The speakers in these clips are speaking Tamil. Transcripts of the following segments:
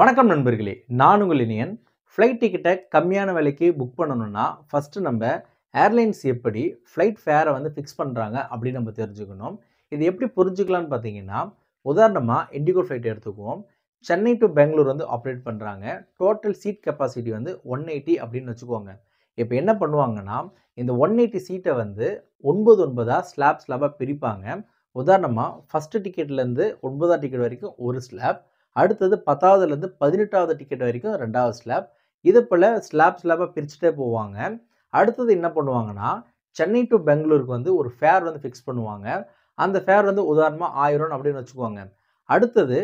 வணக்கம் நண்பர்களே நான் உங்கள் இனியன் ஃப்ளைட் டிக்கெட்டை கம்மியான விலைக்கு புக் பண்ணணும்னா ஃபஸ்ட்டு நம்ம ஏர்லைன்ஸ் எப்படி ஃப்ளைட் ஃபேரை வந்து ஃபிக்ஸ் பண்ணுறாங்க அப்படின்னு நம்ம தெரிஞ்சுக்கணும் இது எப்படி புரிஞ்சுக்கலான்னு பார்த்தீங்கன்னா உதாரணமாக இண்டிகோ ஃப்ளைட் எடுத்துக்குவோம் சென்னை டு பெங்களூர் வந்து ஆப்ரேட் பண்ணுறாங்க டோட்டல் சீட் கெப்பாசிட்டி வந்து ஒன் எயிட்டி அப்படின்னு வச்சுக்கோங்க இப்போ என்ன பண்ணுவாங்கன்னா இந்த ஒன் எயிட்டி சீட்டை வந்து ஒன்பது ஒன்பதாக ஸ்லாப் ஸ்லாபாக பிரிப்பாங்க உதாரணமாக ஃபஸ்ட்டு டிக்கெட்லேருந்து ஒன்பதாம் டிக்கெட் வரைக்கும் ஒரு ஸ்லாப் அடுத்தது பத்தாவதுலேருந்து பதினெட்டாவது டிக்கெட் வரைக்கும் ரெண்டாவது ஸ்லாப் இது போல் ஸ்லாப் ஸ்லாப்பாக பிரிச்சுட்டே போவாங்க அடுத்தது என்ன பண்ணுவாங்கன்னா சென்னை டு பெங்களூருக்கு வந்து ஒரு ஃபேர் வந்து ஃபிக்ஸ் பண்ணுவாங்க அந்த ஃபேர் வந்து உதாரணமாக ஆயிரம் அப்படின்னு வச்சுக்கோங்க அடுத்தது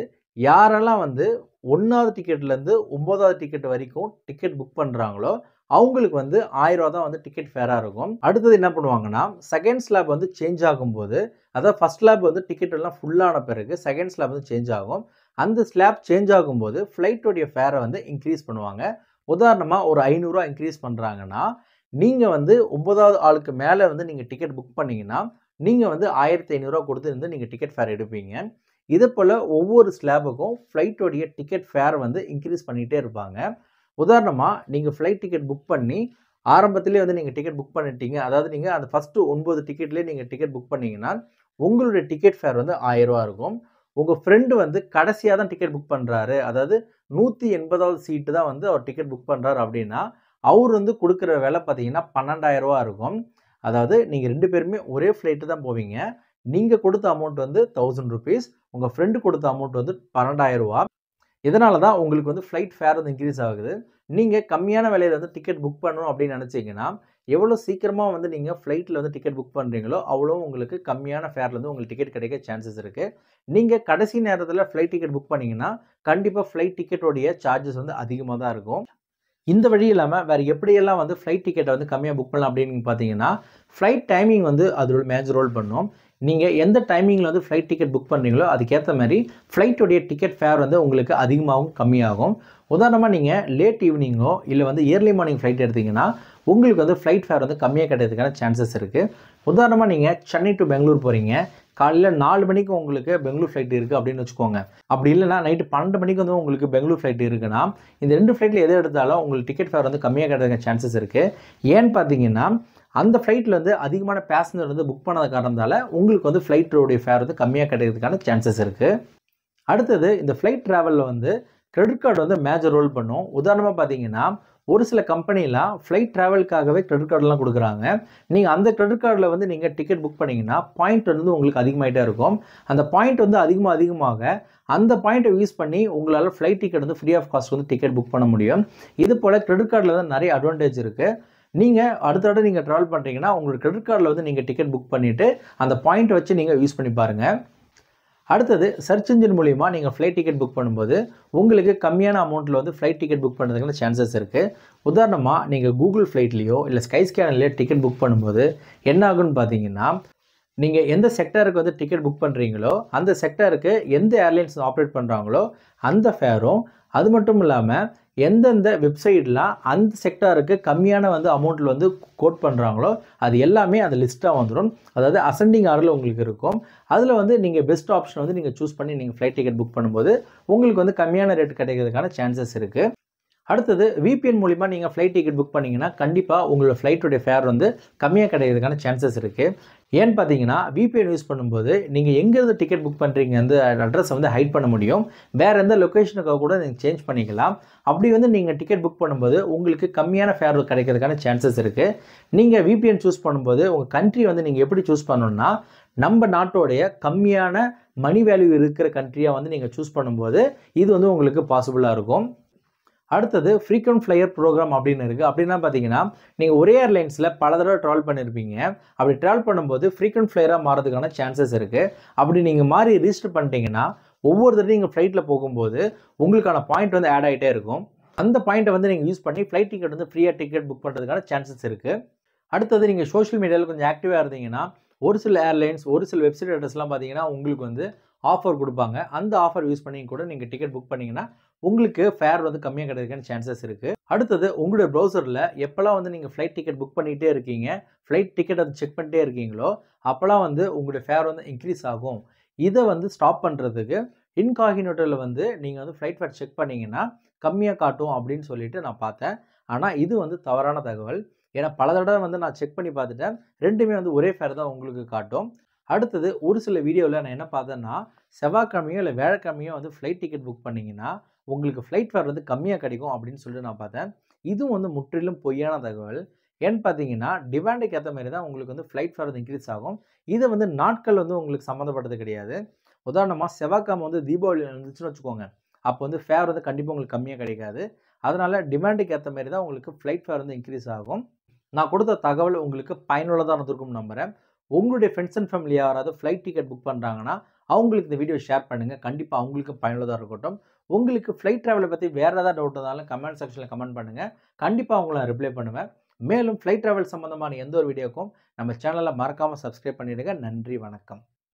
யாரெல்லாம் வந்து ஒன்றாவது டிக்கெட்லேருந்து ஒம்போதாவது டிக்கெட் வரைக்கும் டிக்கெட் புக் பண்ணுறாங்களோ அவங்களுக்கு வந்து ஆயிரம் தான் வந்து டிக்கெட் ஃபேராக இருக்கும் அடுத்தது என்ன பண்ணுவாங்கன்னா செகண்ட் ஸ்லாப் வந்து சேஞ்ச் ஆகும்போது அதாவது ஃபஸ்ட் ஸ்லாப் வந்து டிக்கெட் எல்லாம் ஃபுல்லான பிறகு செகண்ட் ஸ்லாப் வந்து சேஞ்ச் ஆகும் அந்த ஸ்லாப் சேஞ்ச் ஆகும்போது ஃப்ளைட்டோடைய ஃபேரை வந்து இன்க்ரீஸ் பண்ணுவாங்க உதாரணமாக ஒரு ஐநூறுரூவா இன்க்ரீஸ் பண்ணுறாங்கன்னா நீங்கள் வந்து ஒன்பதாவது ஆளுக்கு மேலே வந்து நீங்கள் டிக்கெட் புக் பண்ணிங்கன்னா நீங்கள் வந்து ஆயிரத்தி ஐநூறுரூவா கொடுத்துருந்து நீங்கள் டிக்கெட் ஃபேர் எடுப்பீங்க இதே போல் ஒவ்வொரு ஸ்லாபுக்கும் ஃப்ளைட்டோடைய டிக்கெட் ஃபேர் வந்து இன்க்ரீஸ் பண்ணிகிட்டே இருப்பாங்க உதாரணமாக நீங்கள் ஃப்ளைட் டிக்கெட் புக் பண்ணி ஆரம்பத்திலே வந்து நீங்கள் டிக்கெட் புக் பண்ணிட்டீங்க அதாவது நீங்கள் அந்த ஃபஸ்ட்டு ஒன்பது டிக்கெட்லேயே நீங்கள் டிக்கெட் புக் பண்ணிங்கன்னா உங்களுடைய டிக்கெட் ஃபேர் வந்து ஆயிரரூவா இருக்கும் உங்கள் ஃப்ரெண்டு வந்து கடைசியாக தான் டிக்கெட் புக் பண்ணுறாரு அதாவது நூற்றி எண்பதாவது சீட்டு தான் வந்து அவர் டிக்கெட் புக் பண்ணுறாரு அப்படின்னா அவர் வந்து கொடுக்குற விலை பார்த்தீங்கன்னா ரூபா இருக்கும் அதாவது நீங்கள் ரெண்டு பேருமே ஒரே ஃப்ளைட்டு தான் போவீங்க நீங்கள் கொடுத்த அமௌண்ட் வந்து தௌசண்ட் ருபீஸ் உங்கள் ஃப்ரெண்டு கொடுத்த அமௌண்ட் வந்து ரூபா இதனால தான் உங்களுக்கு வந்து ஃப்ளைட் ஃபேர் வந்து இன்க்ரீஸ் ஆகுது நீங்கள் கம்மியான விலையில் வந்து டிக்கெட் புக் பண்ணணும் அப்படின்னு நினச்சிங்கன்னா எவ்வளோ சீக்கிரமாக வந்து நீங்கள் ஃப்ளைட்டில் வந்து டிக்கெட் புக் பண்ணுறீங்களோ அவ்வளோ உங்களுக்கு கம்மியான ஃபேர்லேருந்து உங்களுக்கு டிக்கெட் கிடைக்க சான்சஸ் இருக்குது நீங்கள் கடைசி நேரத்தில் ஃப்ளைட் டிக்கெட் புக் பண்ணிங்கன்னா கண்டிப்பாக ஃப்ளைட் டிக்கெட்டோடைய சார்ஜஸ் வந்து அதிகமாக தான் இருக்கும் இந்த வழி இல்லாமல் வேறு எப்படியெல்லாம் வந்து ஃப்ளைட் டிக்கெட்டை வந்து கம்மியாக புக் பண்ணலாம் அப்படின்னு பார்த்தீங்கன்னா ஃப்ளைட் டைமிங் வந்து அதில் மேஜர் ரோல் பண்ணும் நீங்கள் எந்த டைமிங்கில் வந்து ஃப்ளைட் டிக்கெட் புக் பண்ணுறீங்களோ அதுக்கேற்ற மாதிரி ஃப்ளைட்டுடைய டிக்கெட் ஃபேர் வந்து உங்களுக்கு அதிகமாகவும் கம்மியாகும் உதாரணமாக நீங்கள் லேட் ஈவினிங்கோ இல்லை வந்து இயர்லி மார்னிங் ஃப்ளைட் எடுத்திங்கன்னா உங்களுக்கு வந்து ஃப்ளைட் ஃபேர் வந்து கம்மியாக கிடைக்கிறதுக்கான சான்சஸ் இருக்குது உதாரணமாக நீங்கள் சென்னை டு பெங்களூர் போகிறீங்க காலையில் நாலு மணிக்கு உங்களுக்கு பெங்களூர் ஃப்ளைட் இருக்குது அப்படின்னு வச்சுக்கோங்க அப்படி இல்லைனா நைட்டு பன்னெண்டு மணிக்கு வந்து உங்களுக்கு பெங்களூர் ஃப்ளைட் இருக்குன்னா இந்த ரெண்டு ஃப்ளைட்டில் எது எடுத்தாலும் உங்களுக்கு டிக்கெட் ஃபேர் வந்து கம்மியாக கிடைக்கிற சான்சஸ் இருக்குது ஏன்னு பார்த்தீங்கன்னா அந்த ஃப்ளைட்டில் வந்து அதிகமான பேசஞ்சர் வந்து புக் பண்ணாத காரணத்தால் உங்களுக்கு வந்து ஃப்ளைட்டோடைய ஃபேர் வந்து கம்மியாக கிடைக்கிறதுக்கான சான்சஸ் இருக்குது அடுத்தது இந்த ஃப்ளைட் ட்ராவலில் வந்து கிரெடிட் கார்டு வந்து மேஜர் ரோல் பண்ணும் உதாரணமாக பார்த்தீங்கன்னா ஒரு சில கம்பெனிலாம் ஃப்ளைட் ட்ராவலுக்காகவே கிரெடிட் கார்டெலாம் கொடுக்குறாங்க நீங்கள் அந்த கிரெடிட் கார்டில் வந்து நீங்கள் டிக்கெட் புக் பண்ணிங்கன்னா பாயிண்ட் வந்து உங்களுக்கு அதிகமாகிட்டே இருக்கும் அந்த பாயிண்ட் வந்து அதிகமாக அதிகமாக அந்த பாயிண்ட்டை யூஸ் பண்ணி உங்களால் ஃப்ளைட் டிக்கெட் வந்து ஃப்ரீ ஆஃப் காஸ்ட் வந்து டிக்கெட் புக் பண்ண முடியும் இது போல் கிரெடிட் கார்டில் தான் நிறைய அட்வான்டேஜ் இருக்குது நீங்கள் அடுத்த நீங்கள் ட்ராவல் பண்ணுறீங்கன்னா உங்களுக்கு கிரெடிட் கார்டில் வந்து நீங்கள் டிக்கெட் புக் பண்ணிவிட்டு அந்த பாயிண்ட் வச்சு நீங்கள் யூஸ் பண்ணி பாருங்கள் அடுத்தது சர்ச் இன்ஜின் மூலிமா நீங்கள் ஃப்ளைட் டிக்கெட் புக் பண்ணும்போது உங்களுக்கு கம்மியான அமௌண்ட்டில் வந்து ஃப்ளைட் டிக்கெட் புக் பண்ணுறதுக்கான சான்சஸ் இருக்குது உதாரணமாக நீங்கள் கூகுள் ஃப்ளைட்லேயோ இல்லை ஸ்கை ஸ்கேனர்லேயோ டிக்கெட் புக் பண்ணும்போது என்ன ஆகுன்னு பார்த்தீங்கன்னா நீங்கள் எந்த செக்டருக்கு வந்து டிக்கெட் புக் பண்ணுறீங்களோ அந்த செக்டருக்கு எந்த ஏர்லைன்ஸ் ஆப்ரேட் பண்ணுறாங்களோ அந்த ஃபேரும் அது மட்டும் இல்லாமல் எந்தெந்த வெப்சைட்லாம் அந்த செக்டாருக்கு கம்மியான வந்து அமௌண்ட்டில் வந்து கோட் பண்ணுறாங்களோ அது எல்லாமே அந்த லிஸ்ட்டாக வந்துடும் அதாவது அசெண்டிங் ஆர்டரில் உங்களுக்கு இருக்கும் அதில் வந்து நீங்கள் பெஸ்ட் ஆப்ஷன் வந்து நீங்கள் சூஸ் பண்ணி நீங்கள் ஃப்ளைட் டிக்கெட் புக் பண்ணும்போது உங்களுக்கு வந்து கம்மியான ரேட் கிடைக்கிறதுக்கான சான்சஸ் இருக்குது அடுத்தது விபிஎன் மூலிமா நீங்கள் ஃப்ளைட் டிக்கெட் புக் பண்ணிங்கன்னா கண்டிப்பாக உங்களோட ஃப்ளைட்டுடைய ஃபேர் வந்து கம்மியாக கிடைக்கிறதுக்கான சான்சஸ் இருக்குது ஏன்னு பார்த்தீங்கன்னா விபிஎன் யூஸ் பண்ணும்போது நீங்கள் எங்கேருந்து டிக்கெட் புக் பண்ணுறீங்க வந்து அட்ரஸை வந்து ஹைட் பண்ண முடியும் வேறு எந்த லொக்கேஷனுக்காக கூட நீங்கள் சேஞ்ச் பண்ணிக்கலாம் அப்படி வந்து நீங்கள் டிக்கெட் புக் பண்ணும்போது உங்களுக்கு கம்மியான ஃபேர் கிடைக்கிறதுக்கான சான்சஸ் இருக்குது நீங்கள் விபிஎன் சூஸ் பண்ணும்போது உங்கள் கண்ட்ரி வந்து நீங்கள் எப்படி சூஸ் பண்ணணும்னா நம்ம நாட்டோடைய கம்மியான மணி வேல்யூ இருக்கிற கண்ட்ரியாக வந்து நீங்கள் சூஸ் பண்ணும்போது இது வந்து உங்களுக்கு பாசிபிளாக இருக்கும் அடுத்தது ஃப்ரீக்வெண்ட் ஃப்ளையர் ப்ரோக்ராம் அப்படின்னு இருக்குது அப்படின்னா பார்த்தீங்கன்னா நீங்கள் ஒரே ஏர்லைன்ஸில் பல தடவை ட்ராவல் பண்ணியிருப்பீங்க அப்படி ட்ராவல் பண்ணும்போது ஃப்ரீக்வெண்ட் ஃப்ளையராக மாறதுக்கான சான்சஸ் இருக்குது அப்படி நீங்கள் மாறி ரிஜிஸ்டர் பண்ணிட்டீங்கன்னா ஒவ்வொரு தடவையும் நீங்கள் ஃப்ளைட்டில் போகும்போது உங்களுக்கான பாயிண்ட் வந்து ஆட் ஆகிட்டே இருக்கும் அந்த பாயிண்ட்டை வந்து நீங்கள் யூஸ் பண்ணி ஃப்ளைட் டிக்கெட் வந்து ஃப்ரீயாக டிக்கெட் புக் பண்ணுறதுக்கான சான்சஸ் இருக்குது அடுத்தது நீங்கள் சோஷியல் மீடியாவில் கொஞ்சம் ஆக்டிவாக இருந்தீங்கன்னா ஒரு சில ஏர்லைன்ஸ் ஒரு சில வெப்சைட் அட்ரஸ்லாம் பார்த்தீங்கன்னா உங்களுக்கு வந்து ஆஃபர் கொடுப்பாங்க அந்த ஆஃபர் யூஸ் பண்ணி கூட நீங்கள் டிக்கெட் புக் பண்ணிங்கன்னா உங்களுக்கு ஃபேர் வந்து கம்மியாக கிடைக்கிறதுக்கான சான்சஸ் இருக்குது அடுத்தது உங்களுடைய ப்ரௌசரில் எப்போல்லாம் வந்து நீங்கள் ஃப்ளைட் டிக்கெட் புக் பண்ணிகிட்டே இருக்கீங்க ஃப்ளைட் டிக்கெட் அதை செக் பண்ணிட்டே இருக்கீங்களோ அப்போல்லாம் வந்து உங்களுடைய ஃபேர் வந்து இன்க்ரீஸ் ஆகும் இதை வந்து ஸ்டாப் பண்ணுறதுக்கு இன்காகினோட்டரில் வந்து நீங்கள் வந்து ஃப்ளைட் ஃபேர் செக் பண்ணிங்கன்னா கம்மியாக காட்டும் அப்படின்னு சொல்லிட்டு நான் பார்த்தேன் ஆனால் இது வந்து தவறான தகவல் ஏன்னா பல தடவை வந்து நான் செக் பண்ணி பார்த்துட்டேன் ரெண்டுமே வந்து ஒரே ஃபேர் தான் உங்களுக்கு காட்டும் அடுத்தது ஒரு சில வீடியோவில் நான் என்ன பார்த்தேன்னா செவ்வாய்க்கிழமையோ இல்லை வேலைக்கிழமையோ வந்து ஃப்ளைட் டிக்கெட் புக் பண்ணிங்கன்னா உங்களுக்கு ஃப்ளைட் ஃபேர் வந்து கம்மியாக கிடைக்கும் அப்படின்னு சொல்லிட்டு நான் பார்த்தேன் இதுவும் வந்து முற்றிலும் பொய்யான தகவல் ஏன்னு பார்த்தீங்கன்னா டிமாண்டுக்கு ஏற்ற மாதிரி தான் உங்களுக்கு வந்து ஃப்ளைட் ஃபேர் வந்து இன்க்ரீஸ் ஆகும் இது வந்து நாட்கள் வந்து உங்களுக்கு சம்மந்தப்பட்டது கிடையாது உதாரணமாக செவ்வாய்க்கிழமை வந்து தீபாவளி இருந்துச்சுன்னு வச்சுக்கோங்க அப்போ வந்து ஃபேர் வந்து கண்டிப்பாக உங்களுக்கு கம்மியாக கிடைக்காது அதனால் டிமாண்டுக்கு ஏற்ற மாதிரி தான் உங்களுக்கு ஃப்ளைட் ஃபேர் வந்து இன்க்ரீஸ் ஆகும் நான் கொடுத்த தகவல் உங்களுக்கு பயனுள்ளதாக இருந்திருக்கும் நம்புகிறேன் உங்களுடைய ஃப்ரெண்ட்ஸ் அண்ட் ஃபேமிலி யாராவது ஃப்ளைட் டிக்கெட் புக் பண்ணுறாங்கன்னா அவங்களுக்கு இந்த வீடியோ ஷேர் பண்ணுங்கள் கண்டிப்பாக அவங்களுக்கும் பயனுள்ளதாக இருக்கட்டும் உங்களுக்கு ஃப்ளைட் ட்ராவலை பற்றி வேறு ஏதாவது டவுட் இருந்தாலும் கமெண்ட் செக்ஷனில் கமெண்ட் பண்ணுங்கள் கண்டிப்பாக அவங்கள ரிப்ளை பண்ணுவேன் மேலும் ஃப்ளைட் ட்ராவல் சம்மந்தமான எந்த ஒரு வீடியோக்கும் நம்ம சேனலை மறக்காமல் சப்ஸ்கிரைப் பண்ணிவிடுங்க நன்றி வணக்கம்